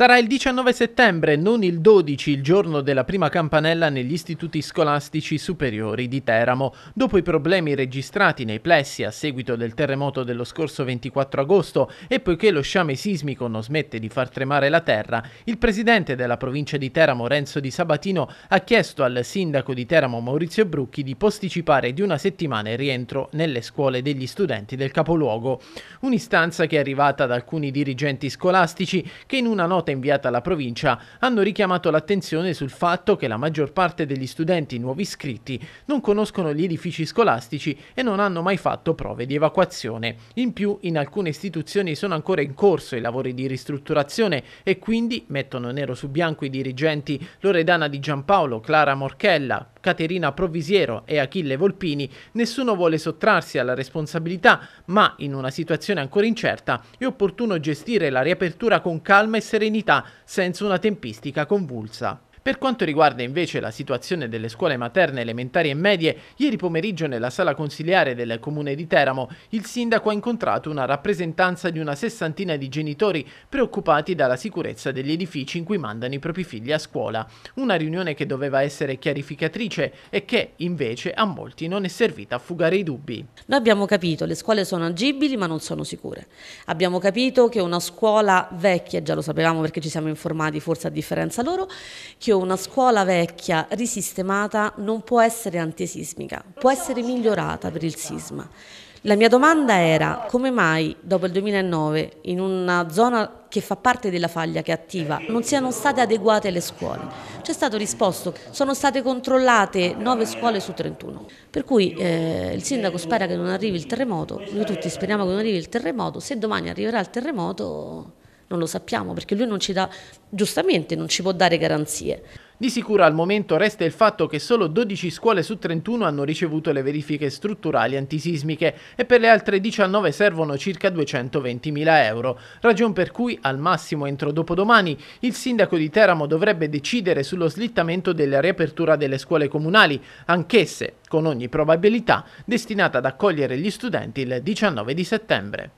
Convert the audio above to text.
Sarà il 19 settembre, non il 12, il giorno della prima campanella negli istituti scolastici superiori di Teramo. Dopo i problemi registrati nei plessi a seguito del terremoto dello scorso 24 agosto e poiché lo sciame sismico non smette di far tremare la terra, il presidente della provincia di Teramo Renzo Di Sabatino ha chiesto al sindaco di Teramo Maurizio Brucchi di posticipare di una settimana il rientro nelle scuole degli studenti del capoluogo. Un'istanza che è arrivata da alcuni dirigenti scolastici che in una nota nota inviata alla provincia hanno richiamato l'attenzione sul fatto che la maggior parte degli studenti nuovi iscritti non conoscono gli edifici scolastici e non hanno mai fatto prove di evacuazione. In più, in alcune istituzioni sono ancora in corso i lavori di ristrutturazione e quindi, mettono nero su bianco i dirigenti Loredana Di Giampaolo, Clara Morchella, Caterina Provisiero e Achille Volpini, nessuno vuole sottrarsi alla responsabilità, ma in una situazione ancora incerta è opportuno gestire la riapertura con calma e serenità unità senza una tempistica convulsa. Per quanto riguarda invece la situazione delle scuole materne, elementari e medie, ieri pomeriggio nella sala consiliare del comune di Teramo il sindaco ha incontrato una rappresentanza di una sessantina di genitori preoccupati dalla sicurezza degli edifici in cui mandano i propri figli a scuola. Una riunione che doveva essere chiarificatrice e che invece a molti non è servita a fugare i dubbi. Noi abbiamo capito che le scuole sono agibili ma non sono sicure. Abbiamo capito che una scuola vecchia, già lo sapevamo perché ci siamo informati forse a differenza loro, che rischio una scuola vecchia risistemata non può essere antisismica, può essere migliorata per il sisma. La mia domanda era come mai dopo il 2009 in una zona che fa parte della faglia che è attiva non siano state adeguate le scuole. C'è stato risposto, sono state controllate 9 scuole su 31. Per cui eh, il sindaco spera che non arrivi il terremoto, noi tutti speriamo che non arrivi il terremoto, se domani arriverà il terremoto non lo sappiamo perché lui non ci dà, giustamente non ci può dare garanzie. Di sicuro al momento resta il fatto che solo 12 scuole su 31 hanno ricevuto le verifiche strutturali antisismiche e per le altre 19 servono circa 220.000 euro, ragion per cui al massimo entro dopodomani il sindaco di Teramo dovrebbe decidere sullo slittamento della riapertura delle scuole comunali, anch'esse, con ogni probabilità, destinate ad accogliere gli studenti il 19 di settembre.